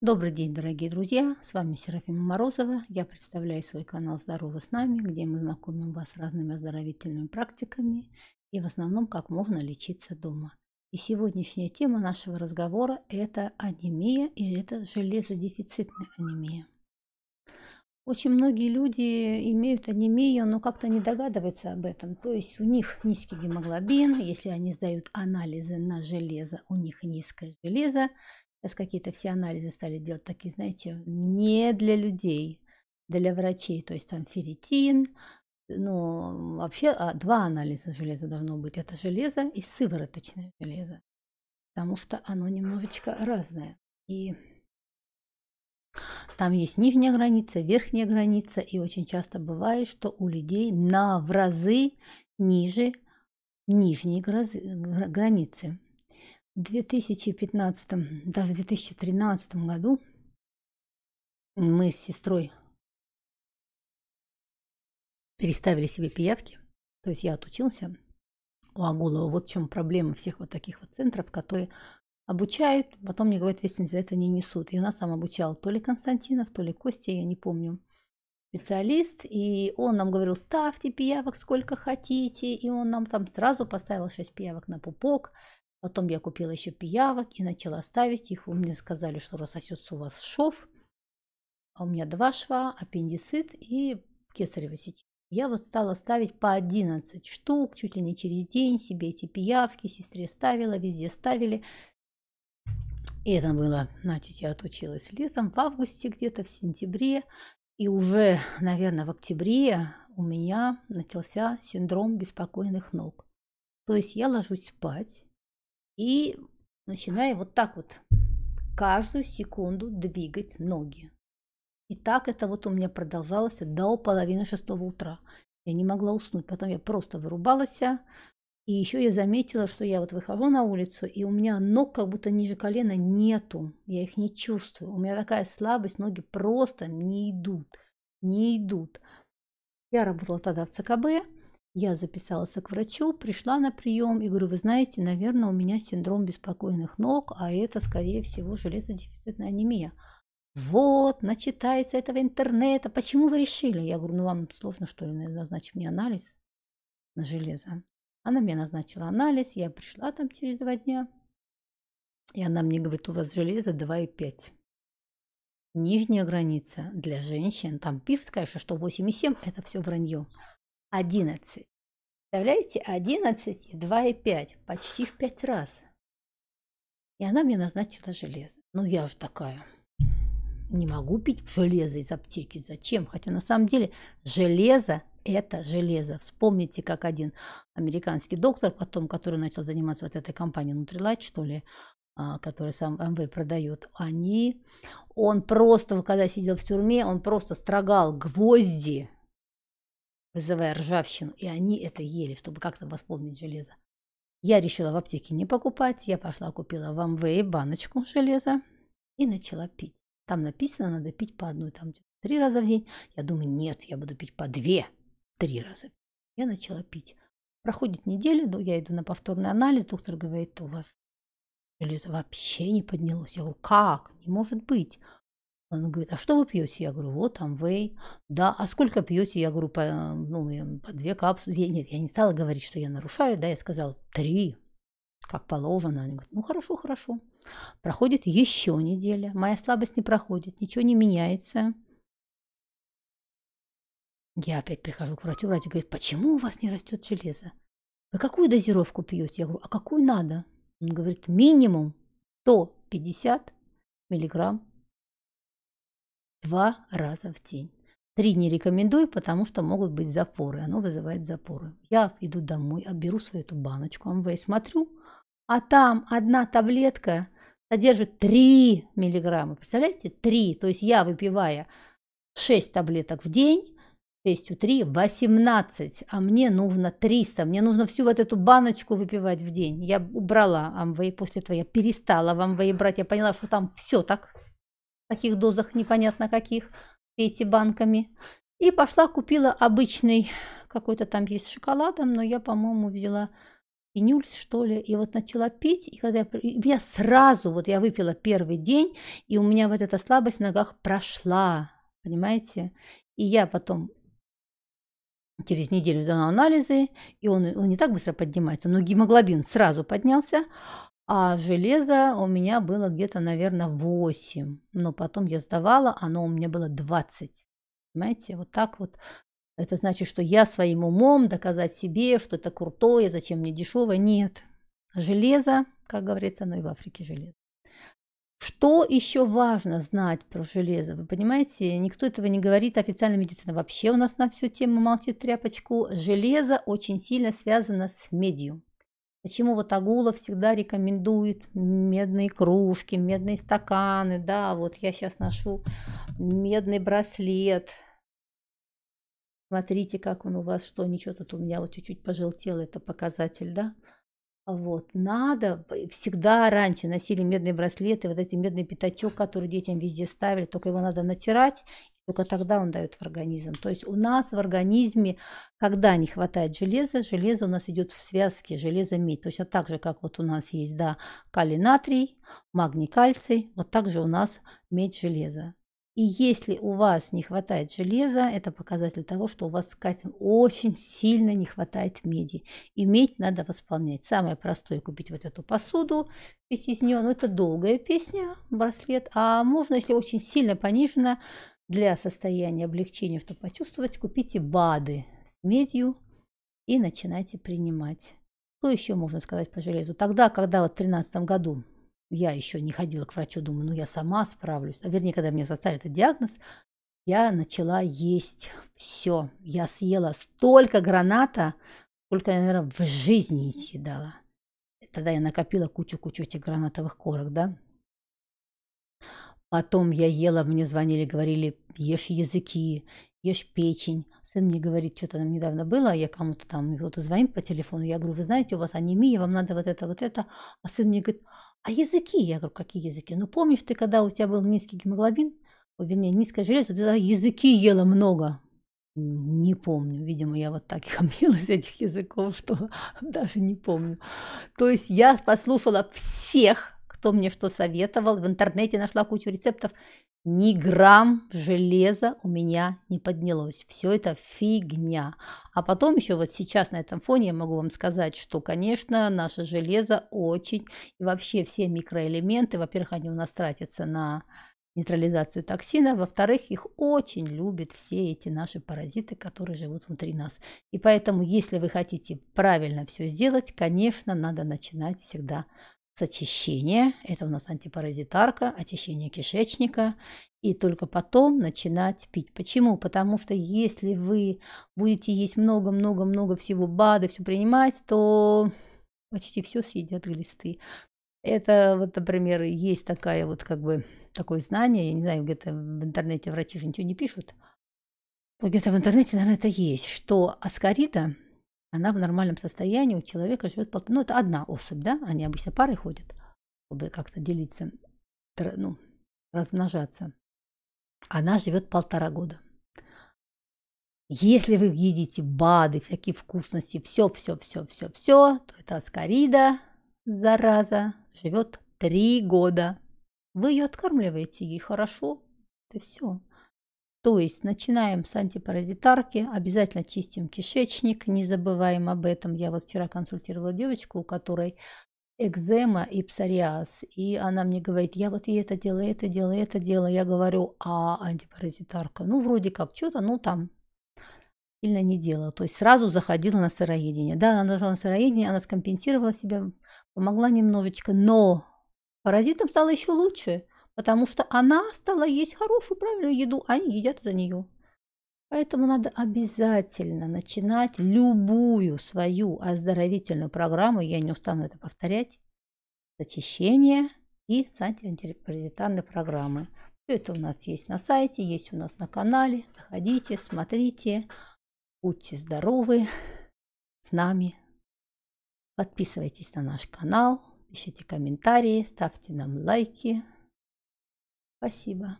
Добрый день, дорогие друзья! С вами Серафима Морозова. Я представляю свой канал «Здорово с нами», где мы знакомим вас с разными оздоровительными практиками и в основном, как можно лечиться дома. И сегодняшняя тема нашего разговора – это анемия, и это железодефицитная анемия. Очень многие люди имеют анемию, но как-то не догадываются об этом. То есть у них низкий гемоглобин, если они сдают анализы на железо, у них низкое железо, Сейчас какие-то все анализы стали делать такие, знаете, не для людей, для врачей. То есть там ферритин, ну, вообще а, два анализа железа должно быть. Это железо и сывороточное железо. Потому что оно немножечко разное. И там есть нижняя граница, верхняя граница. И очень часто бывает, что у людей на в разы ниже нижней границы. 2015, даже 2013 году мы с сестрой переставили себе пиявки. То есть я отучился у Агулова. Вот в чем проблема всех вот таких вот центров, которые обучают, потом мне говорят, ответственность за это не несут. И у нас там обучал то ли Константинов, то ли Костя, я не помню, специалист. И он нам говорил, ставьте пиявок сколько хотите. И он нам там сразу поставил 6 пиявок на пупок. Потом я купила еще пиявок и начала ставить их. У мне сказали, что рассосется у вас шов. А у меня два шва, аппендицит и кесарево сечение. Я вот стала ставить по 11 штук, чуть ли не через день себе эти пиявки, сестре ставила, везде ставили. И это было, значит, я отучилась летом, в августе где-то, в сентябре. И уже, наверное, в октябре у меня начался синдром беспокойных ног. То есть я ложусь спать, и начинаю вот так вот каждую секунду двигать ноги. И так это вот у меня продолжалось до половины шестого утра. Я не могла уснуть, потом я просто вырубалась. И еще я заметила, что я вот выхожу на улицу, и у меня ног как будто ниже колена нету. Я их не чувствую. У меня такая слабость, ноги просто не идут. Не идут. Я работала тогда в ЦКБ, я записалась к врачу, пришла на прием и говорю, вы знаете, наверное, у меня синдром беспокойных ног, а это, скорее всего, железодефицитная анемия. Вот, начитается этого интернета, почему вы решили? Я говорю, ну вам сложно, что ли, назначить мне анализ на железо? Она мне назначила анализ, я пришла там через два дня, и она мне говорит, у вас железо 2,5. Нижняя граница для женщин, там пишут, конечно, что 8,7, это все вранье. 11. Представляете, 11 и 2 и 5, почти в 5 раз. И она мне назначила железо. Ну, я уж такая, не могу пить железо из аптеки. Зачем? Хотя на самом деле железо – это железо. Вспомните, как один американский доктор, потом, который начал заниматься вот этой компанией Nutrilite, что ли, а, который сам МВ продает, они, он просто, когда сидел в тюрьме, он просто строгал гвозди вызывая ржавчину, и они это ели, чтобы как-то восполнить железо. Я решила в аптеке не покупать, я пошла купила в Амвее баночку железа и начала пить. Там написано, надо пить по одной, там типа три раза в день. Я думаю, нет, я буду пить по две, три раза. Я начала пить. Проходит неделя, я иду на повторный анализ, доктор говорит, у вас железо вообще не поднялось. Я говорю, как? Не может быть. Он говорит, а что вы пьете? Я говорю, вот там вей. Да, а сколько пьете? Я говорю, по, ну, эм, по две капсулы. Я, нет, я не стала говорить, что я нарушаю, да, я сказала, три, как положено. Они говорят, ну хорошо, хорошо. Проходит еще неделя, моя слабость не проходит, ничего не меняется. Я опять прихожу к врачу, врач говорит, почему у вас не растет железо? Вы какую дозировку пьете? Я говорю, а какую надо? Он говорит, минимум 150 миллиграмм два раза в день. Три не рекомендую, потому что могут быть запоры. Оно вызывает запоры. Я иду домой, а беру свою эту баночку МВ и смотрю, а там одна таблетка содержит 3 миллиграмма. Представляете? 3. То есть я, выпивая 6 таблеток в день, 6 у 3, 18, а мне нужно 300, мне нужно всю вот эту баночку выпивать в день. Я убрала Амвей, после этого я перестала в Амвей брать, я поняла, что там все так таких дозах непонятно каких, пейте банками. И пошла купила обычный какой-то там есть с шоколадом, но я, по-моему, взяла пенюльс, что ли, и вот начала пить, и когда я, я сразу, вот я выпила первый день, и у меня вот эта слабость в ногах прошла, понимаете? И я потом через неделю сдала анализы, и он, он не так быстро поднимается, но гемоглобин сразу поднялся, а железо у меня было где-то, наверное, 8. Но потом я сдавала, оно у меня было 20. Понимаете, вот так вот. Это значит, что я своим умом доказать себе, что это крутое, зачем мне дешевое. Нет. Железо, как говорится, оно и в Африке железо. Что еще важно знать про железо? Вы понимаете, никто этого не говорит. Официальная медицина вообще у нас на всю тему молчит тряпочку. Железо очень сильно связано с медиум. Почему вот Агула всегда рекомендует медные кружки, медные стаканы, да, вот я сейчас ношу медный браслет. Смотрите, как он у вас, что, ничего, тут у меня вот чуть-чуть пожелтел, это показатель, да. Вот, надо, всегда раньше носили медные браслеты, вот эти медный пятачок, который детям везде ставили, только его надо натирать только тогда он дает в организм. То есть у нас в организме, когда не хватает железа, железо у нас идет в связке железо-медь. Точно так же, как вот у нас есть да, калий-натрий, магний-кальций, вот так же у нас медь-железо. И если у вас не хватает железа, это показатель того, что у вас очень сильно не хватает меди. И медь надо восполнять. Самое простое купить вот эту посуду, пить из нее. Но ну, это долгая песня, браслет. А можно, если очень сильно понижена для состояния облегчения, чтобы почувствовать, купите БАДы с медью и начинайте принимать. Что еще можно сказать по железу? Тогда, когда вот в 2013 году я еще не ходила к врачу, думаю, ну я сама справлюсь. А вернее, когда мне поставили этот диагноз, я начала есть все. Я съела столько граната, сколько я, наверное, в жизни не съедала. Тогда я накопила кучу-кучу этих гранатовых корок, да. Потом я ела, мне звонили, говорили, ешь языки, ешь печень. Сын мне говорит, что-то там недавно было, а я кому-то там, кто-то звонит по телефону, я говорю, вы знаете, у вас анемия, вам надо вот это, вот это. А сын мне говорит, а языки? Я говорю, какие языки? Ну, помнишь ты, когда у тебя был низкий гемоглобин, о, вернее, низкое железо, ты языки ела много. Не помню, видимо, я вот так и объелась этих языков, что даже не помню. То есть я послушала всех, кто мне что советовал, в интернете нашла кучу рецептов. Ни грамм железа у меня не поднялось. Все это фигня. А потом еще вот сейчас на этом фоне я могу вам сказать, что, конечно, наше железо очень, и вообще все микроэлементы, во-первых, они у нас тратятся на нейтрализацию токсина, во-вторых, их очень любят все эти наши паразиты, которые живут внутри нас. И поэтому, если вы хотите правильно все сделать, конечно, надо начинать всегда Очищение, Это у нас антипаразитарка, очищение кишечника. И только потом начинать пить. Почему? Потому что если вы будете есть много-много-много всего бады, все принимать, то почти все съедят глисты. Это вот, например, есть такая вот как бы такое знание, я не знаю, где-то в интернете врачи же ничего не пишут, но где-то в интернете, наверное, это есть, что аскарида она в нормальном состоянии, у человека живет полтора... Ну, это одна особь, да? Они обычно пары ходят, чтобы как-то делиться, ну, размножаться. Она живет полтора года. Если вы едите БАДы, всякие вкусности, все, все, все, все, все, то это аскарида, зараза, живет три года. Вы ее откармливаете, ей хорошо, это все. То есть начинаем с антипаразитарки, обязательно чистим кишечник, не забываем об этом. Я вот вчера консультировала девочку, у которой экзема и псориаз. И она мне говорит, я вот и это делаю, это делаю, это делаю. Я говорю, а антипаразитарка? Ну, вроде как, что-то, ну, там, сильно не делала. То есть сразу заходила на сыроедение. Да, она зашла на сыроедение, она скомпенсировала себя, помогла немножечко, но паразитам стало еще лучше – потому что она стала есть хорошую, правильную еду, а они едят за нее. Поэтому надо обязательно начинать любую свою оздоровительную программу, я не устану это повторять, с очищения и с антипаразитарной программы. Все это у нас есть на сайте, есть у нас на канале. Заходите, смотрите, будьте здоровы с нами. Подписывайтесь на наш канал, пишите комментарии, ставьте нам лайки. Спасибо.